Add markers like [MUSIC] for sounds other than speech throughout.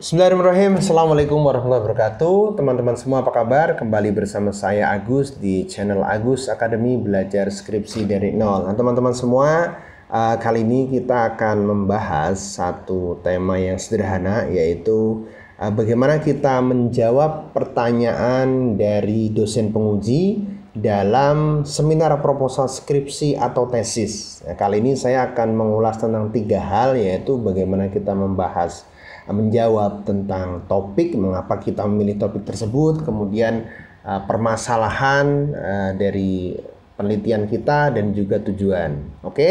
Bismillahirrahmanirrahim. Assalamualaikum warahmatullahi wabarakatuh. Teman-teman semua apa kabar? Kembali bersama saya Agus di channel Agus Akademi Belajar Skripsi dari Nol. Nah, teman-teman semua, uh, kali ini kita akan membahas satu tema yang sederhana yaitu uh, bagaimana kita menjawab pertanyaan dari dosen penguji dalam seminar proposal skripsi atau tesis. Nah, kali ini saya akan mengulas tentang tiga hal yaitu bagaimana kita membahas menjawab tentang topik, mengapa kita memilih topik tersebut, kemudian uh, permasalahan uh, dari penelitian kita dan juga tujuan. Oke,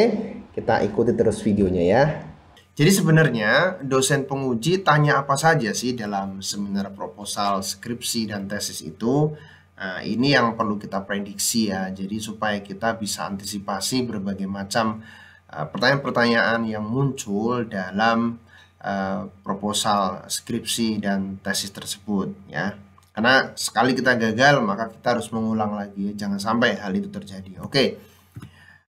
kita ikuti terus videonya ya. Jadi sebenarnya dosen penguji tanya apa saja sih dalam seminar proposal, skripsi dan tesis itu? Nah, ini yang perlu kita prediksi ya. Jadi supaya kita bisa antisipasi berbagai macam pertanyaan-pertanyaan yang muncul dalam Eh, proposal skripsi dan tesis tersebut ya karena sekali kita gagal maka kita harus mengulang lagi jangan sampai hal itu terjadi oke okay.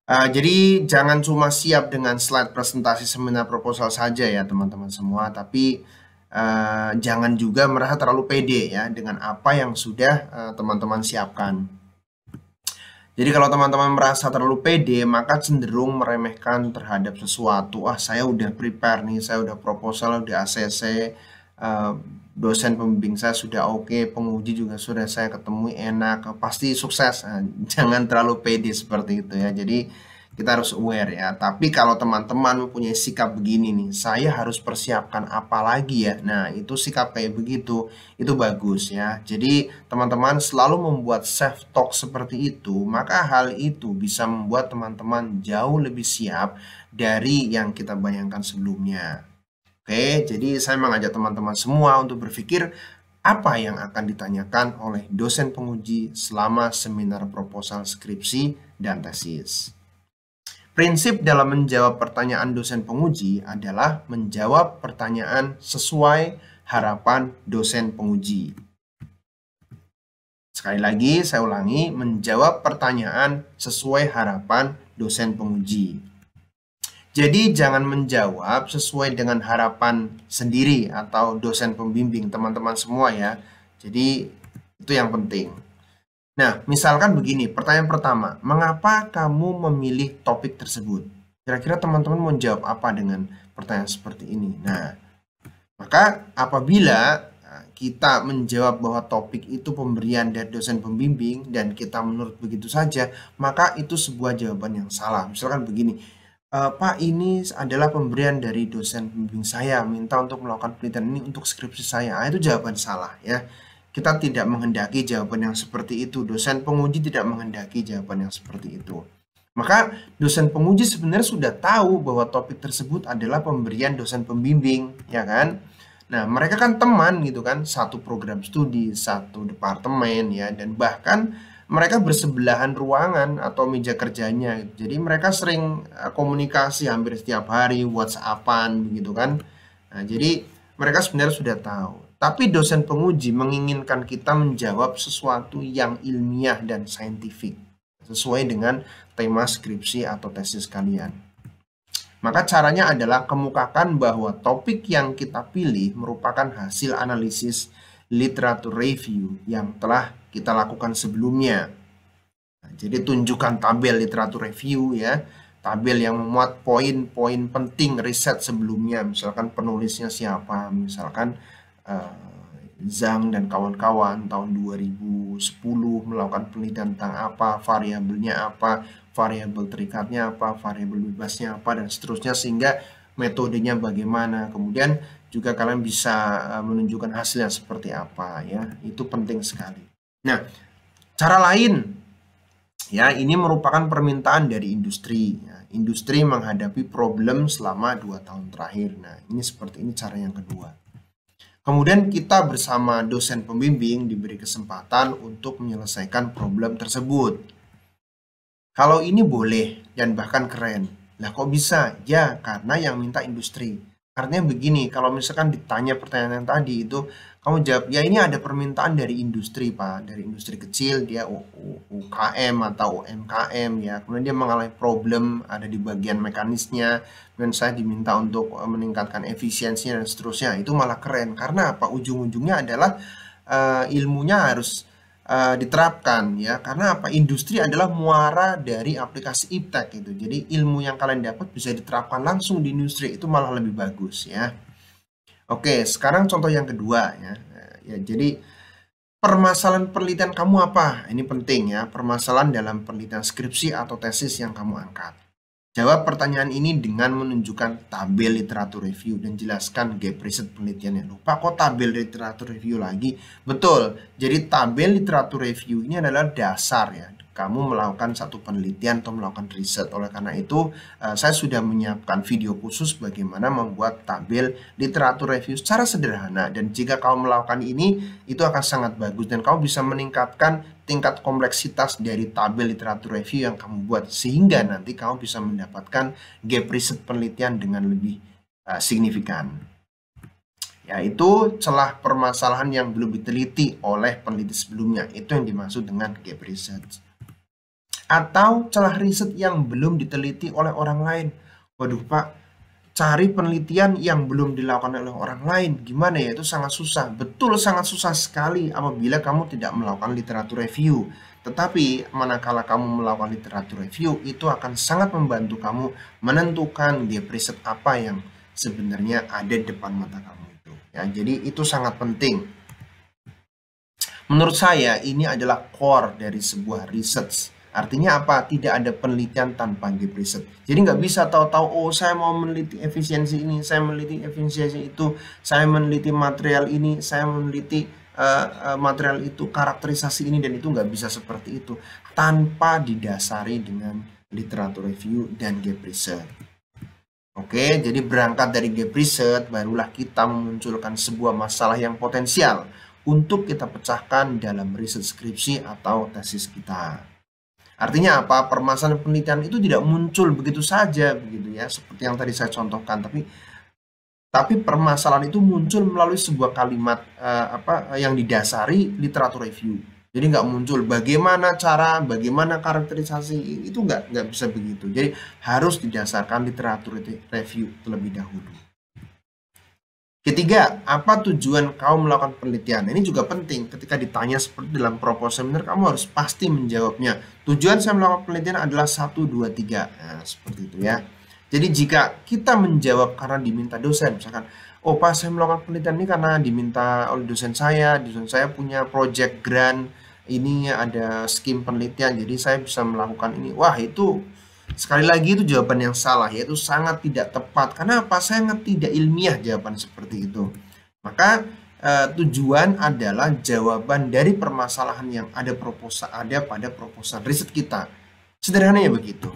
uh, eh, jadi jangan cuma siap dengan slide presentasi seminar proposal saja ya teman-teman semua tapi uh, jangan juga merasa terlalu pede ya dengan apa yang sudah teman-teman uh, teman -teman siapkan jadi kalau teman-teman merasa terlalu pede, maka cenderung meremehkan terhadap sesuatu. Ah, saya udah prepare nih, saya udah proposal, udah ACC, uh, eh, dosen pembimbing saya sudah oke, okay, penguji juga sudah saya ketemu enak, pasti sukses. Ah, [LAUGHS] jangan terlalu pede seperti itu ya. Jadi kita harus aware ya. Tapi kalau teman-teman mempunyai sikap begini nih, saya harus persiapkan apa lagi ya. Nah, itu sikap kayak begitu, itu bagus ya. Jadi, teman-teman selalu membuat self talk seperti itu, maka hal itu bisa membuat teman-teman jauh lebih siap dari yang kita bayangkan sebelumnya. Oke, jadi saya mengajak teman-teman semua untuk berpikir apa yang akan ditanyakan oleh dosen penguji selama seminar proposal skripsi dan tesis. Prinsip dalam menjawab pertanyaan dosen penguji adalah menjawab pertanyaan sesuai harapan dosen penguji. Sekali lagi, saya ulangi, menjawab pertanyaan sesuai harapan dosen penguji. Jadi, jangan menjawab sesuai dengan harapan sendiri atau dosen pembimbing, teman-teman semua ya. Jadi, itu yang penting. Nah, misalkan begini, pertanyaan pertama, mengapa kamu memilih topik tersebut? Kira-kira teman-teman mau jawab apa dengan pertanyaan seperti ini? Nah, maka apabila eh, kita menjawab bahwa topik itu pemberian dari dosen pembimbing dan kita menurut begitu saja, maka itu sebuah jawaban yang salah. Misalkan begini, e, Pak ini adalah pemberian dari dosen pembimbing saya, minta untuk melakukan penelitian ini untuk skripsi saya. Nah, itu jawaban salah ya. Kita tidak menghendaki jawaban yang seperti itu. Dosen penguji tidak menghendaki jawaban yang seperti itu. Maka dosen penguji sebenarnya sudah tahu bahwa topik tersebut adalah pemberian dosen pembimbing, ya kan? Nah, mereka kan teman gitu kan, satu program studi, satu departemen ya, dan bahkan mereka bersebelahan ruangan atau meja kerjanya gitu. Jadi mereka sering eh, komunikasi hampir setiap hari, WhatsAppan begitu kan. Nah, jadi mereka sebenarnya sudah tahu. Tapi dosen penguji menginginkan kita menjawab sesuatu yang ilmiah dan saintifik, sesuai dengan tema skripsi atau tesis kalian. Maka caranya adalah kemukakan bahwa topik yang kita pilih merupakan hasil analisis literatur review yang telah kita lakukan sebelumnya. Nah, jadi tunjukkan tabel literatur review ya, tabel yang memuat poin-poin penting riset sebelumnya, misalkan penulisnya siapa, misalkan uh, Zhang dan kawan-kawan tahun 2010 melakukan penelitian tentang apa, variabelnya apa, variabel terikatnya apa, variabel bebasnya apa, dan seterusnya sehingga metodenya bagaimana. Kemudian juga kalian bisa eh, menunjukkan hasilnya seperti apa ya. Itu penting sekali. Nah, cara lain ya ini merupakan permintaan dari industri ya. industri menghadapi problem selama dua tahun terakhir nah ini seperti ini cara yang kedua Kemudian kita bersama dosen pembimbing diberi kesempatan untuk menyelesaikan problem tersebut. Kalau ini boleh dan bahkan keren. Lah kok bisa? Ya, karena yang minta industri. Artinya begini, kalau misalkan ditanya pertanyaan yang tadi itu kamu jawab ya ini ada permintaan dari industri pak dari industri kecil dia UKM atau UMKM ya kemudian dia mengalami problem ada di bagian mekanisnya kemudian saya diminta untuk eh, meningkatkan efisiensinya dan seterusnya itu malah keren karena apa ujung-ujungnya adalah uh, ilmunya harus uh, diterapkan ya karena apa industri adalah muara dari aplikasi iptek itu jadi ilmu yang kalian dapat bisa diterapkan langsung di industri itu malah lebih bagus ya Oke, sekarang contoh yang kedua ya. Ya, jadi permasalahan penelitian kamu apa? Ini penting ya, permasalahan dalam penelitian skripsi atau tesis yang kamu angkat. Jawab pertanyaan ini dengan menunjukkan tabel literatur review dan jelaskan gap riset penelitiannya. Lupa kok tabel literatur review lagi? Betul, jadi tabel literatur review ini adalah dasar ya, kamu melakukan satu penelitian atau melakukan riset. Oleh karena itu, eh, saya sudah menyiapkan video khusus bagaimana membuat tabel literatur review secara sederhana. Dan jika kamu melakukan ini, itu akan sangat bagus dan kamu bisa meningkatkan tingkat kompleksitas dari tabel literatur review yang kamu buat sehingga nanti kamu bisa mendapatkan gap riset penelitian dengan lebih eh, signifikan yaitu celah permasalahan yang belum diteliti oleh peneliti sebelumnya. Itu yang dimaksud dengan gap research atau celah riset yang belum diteliti oleh orang lain. Waduh Pak, cari penelitian yang belum dilakukan oleh orang lain. Gimana ya? Itu sangat susah. Betul sangat susah sekali apabila kamu tidak melakukan literatur review. Tetapi manakala kamu melakukan literatur review, itu akan sangat membantu kamu menentukan dia riset apa yang sebenarnya ada di depan mata kamu itu. Ya, jadi itu sangat penting. Menurut saya ini adalah core dari sebuah research Artinya apa? Tidak ada penelitian tanpa gap riset. Jadi nggak bisa tahu-tahu, oh saya mau meneliti efisiensi ini, saya meneliti efisiensi itu, saya meneliti material ini, saya meneliti uh, material itu, karakterisasi ini dan itu nggak bisa seperti itu tanpa didasari dengan literatur review dan gap riset. Oke, jadi berangkat dari gap riset, barulah kita memunculkan sebuah masalah yang potensial untuk kita pecahkan dalam riset skripsi atau tesis kita. Artinya apa? Permasalahan penelitian itu tidak muncul begitu saja begitu ya, seperti yang tadi saya contohkan, tapi tapi permasalahan itu muncul melalui sebuah kalimat uh, apa yang didasari literatur review. Jadi nggak muncul bagaimana cara, bagaimana karakterisasi itu nggak nggak bisa begitu. Jadi harus didasarkan literatur review terlebih dahulu. Ketiga, apa tujuan kamu melakukan penelitian? Ini juga penting ketika ditanya seperti dalam proposal seminar, kamu harus pasti menjawabnya. Tujuan saya melakukan penelitian adalah 1, 2, 3. Nah, seperti itu ya. Jadi jika kita menjawab karena diminta dosen, misalkan, oh pak saya melakukan penelitian ini karena diminta oleh dosen saya, dosen saya punya project grant, ini ada skim penelitian, jadi saya bisa melakukan ini. Wah itu Sekali lagi itu jawaban yang salah, yaitu sangat tidak tepat. Karena apa? Sangat tidak ilmiah jawaban seperti itu. Maka eh, tujuan adalah jawaban dari permasalahan yang ada proposal ada pada proposal riset kita. Sederhananya begitu.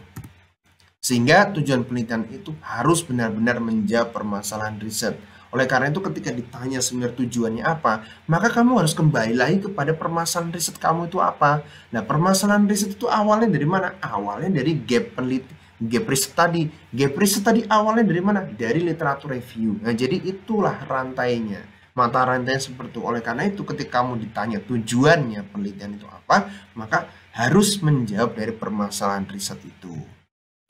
Sehingga tujuan penelitian itu harus benar-benar menjawab permasalahan riset oleh karena itu ketika ditanya sebenarnya tujuannya apa, maka kamu harus kembali lagi kepada permasalahan riset kamu itu apa. Nah, permasalahan riset itu awalnya dari mana? Awalnya dari gap peneliti gap riset tadi. Gap riset tadi awalnya dari mana? Dari literatur review. Nah, jadi itulah rantainya. Mata rantainya seperti itu. Oleh karena itu, ketika kamu ditanya tujuannya penelitian itu apa, maka harus menjawab dari permasalahan riset itu.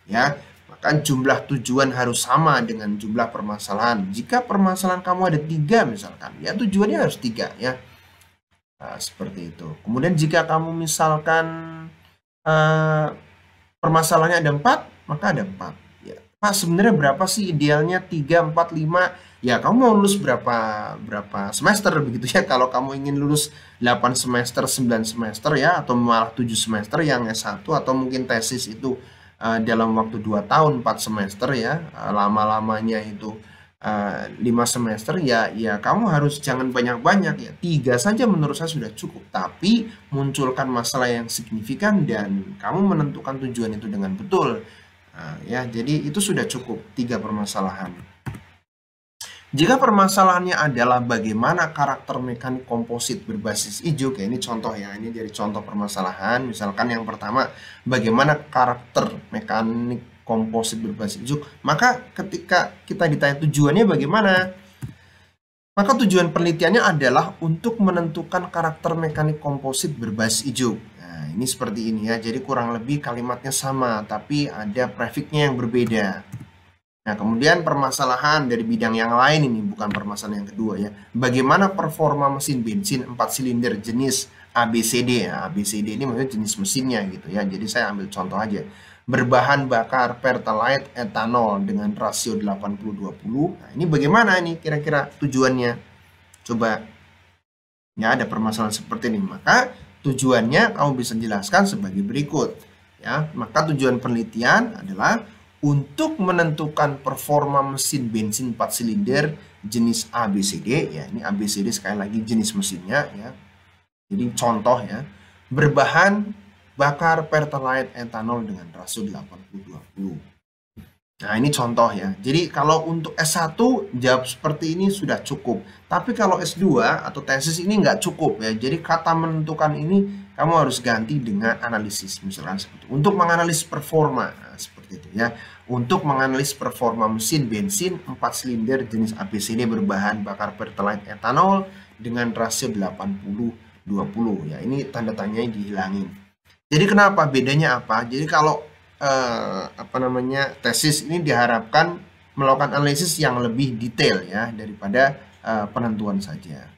Ya, Bahkan jumlah tujuan harus sama dengan jumlah permasalahan. Jika permasalahan kamu ada tiga misalkan, ya tujuannya harus tiga ya. Nah, seperti itu. Kemudian jika kamu misalkan uh, permasalahannya ada empat, maka ada empat. Ya. Pak sebenarnya berapa sih idealnya tiga, empat, lima? Ya kamu mau lulus berapa berapa semester begitu ya? Kalau kamu ingin lulus 8 semester, 9 semester ya, atau malah 7 semester yang S1 atau mungkin tesis itu Eh, dalam waktu 2 tahun 4 semester ya eh, lama-lamanya itu eh, lima 5 semester ya ya kamu harus jangan banyak-banyak ya tiga saja menurut saya sudah cukup tapi munculkan masalah yang signifikan dan kamu menentukan tujuan itu dengan betul ya jadi itu sudah cukup tiga permasalahan jika permasalahannya adalah bagaimana karakter mekanik komposit berbasis hijau, kayak ini contoh ya, ini jadi contoh permasalahan. Misalkan yang pertama, bagaimana karakter mekanik komposit berbasis hijau, maka ketika kita ditanya tujuannya bagaimana, maka tujuan penelitiannya adalah untuk menentukan karakter mekanik komposit berbasis hijau. Nah, ini seperti ini ya, jadi kurang lebih kalimatnya sama, tapi ada prefiknya yang berbeda. Nah, kemudian permasalahan dari bidang yang lain ini bukan permasalahan yang kedua ya. Bagaimana performa mesin bensin 4 silinder jenis ABCD ya. ABCD ini maksudnya jenis mesinnya gitu ya. Jadi saya ambil contoh aja. Berbahan bakar pertalite etanol dengan rasio 80-20. Nah, ini bagaimana ini kira-kira tujuannya? Coba ya ada permasalahan seperti ini. Maka tujuannya kamu bisa jelaskan sebagai berikut. Ya, maka tujuan penelitian adalah untuk menentukan performa mesin bensin 4 silinder jenis ABCD ya ini ABCD sekali lagi jenis mesinnya ya jadi contoh ya berbahan bakar pertalite etanol dengan rasio 820 nah ini contoh ya jadi kalau untuk S1 jawab seperti ini sudah cukup tapi kalau S2 atau tesis ini nggak cukup ya jadi kata menentukan ini kamu harus ganti dengan analisis misalkan seperti itu. untuk menganalisis performa nah, gitu ya. Untuk menganalisis performa mesin bensin 4 silinder jenis ABC ini berbahan bakar pertalite etanol dengan rasio 80 20 ya. Ini tanda tanya yang dihilangin. Jadi kenapa bedanya apa? Jadi kalau eh, apa namanya tesis ini diharapkan melakukan analisis yang lebih detail ya daripada eh, penentuan saja.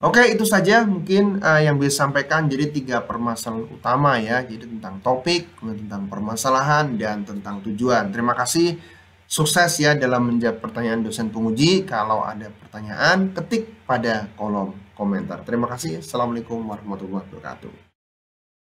Oke, itu saja mungkin uh, yang bisa sampaikan. Jadi tiga permasalahan utama ya. Jadi tentang topik, tentang permasalahan, dan tentang tujuan. Terima kasih. Sukses ya dalam menjawab pertanyaan dosen penguji. Kalau ada pertanyaan, ketik pada kolom komentar. Terima kasih. Assalamualaikum warahmatullahi wabarakatuh.